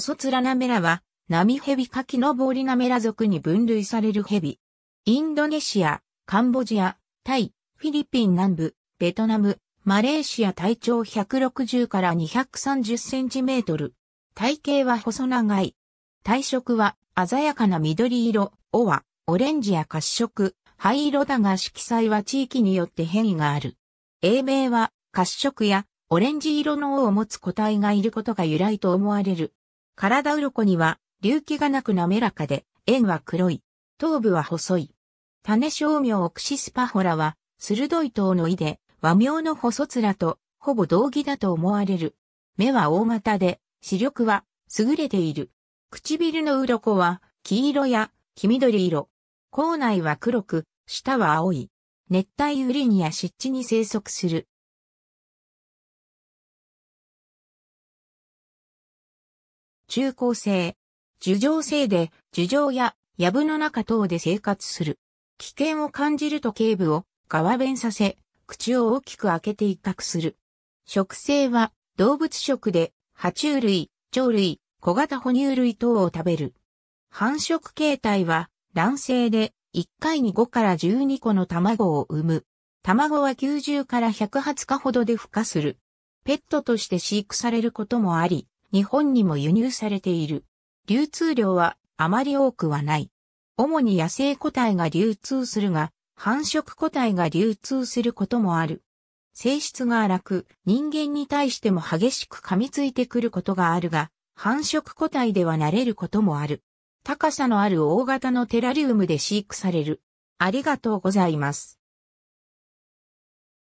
細面なめらは、波蛇カキノボウリナメラ属に分類される蛇。インドネシア、カンボジア、タイ、フィリピン南部、ベトナム、マレーシア体長160から230センチメートル。体型は細長い。体色は鮮やかな緑色、尾は、オレンジや褐色、灰色だが色彩は地域によって変異がある。英名は褐色やオレンジ色の尾を持つ個体がいることが由来と思われる。体鱗には、隆起がなく滑らかで、円は黒い。頭部は細い。種小名オクシスパホラは、鋭い頭の胃で、和名の細面と、ほぼ同義だと思われる。目は大型で、視力は、優れている。唇の鱗は、黄色や、黄緑色。口内は黒く、舌は青い。熱帯雨林や湿地に生息する。中高生。樹上生で、樹上や、藪の中等で生活する。危険を感じると頸部を、側弁させ、口を大きく開けて威嚇する。食性は、動物食で、爬虫類、鳥類、小型哺乳類等を食べる。繁殖形態は、卵性で、1回に5から12個の卵を産む。卵は90から120日ほどで孵化する。ペットとして飼育されることもあり、日本にも輸入されている。流通量はあまり多くはない。主に野生個体が流通するが、繁殖個体が流通することもある。性質が荒く、人間に対しても激しく噛みついてくることがあるが、繁殖個体では慣れることもある。高さのある大型のテラリウムで飼育される。ありがとうございます。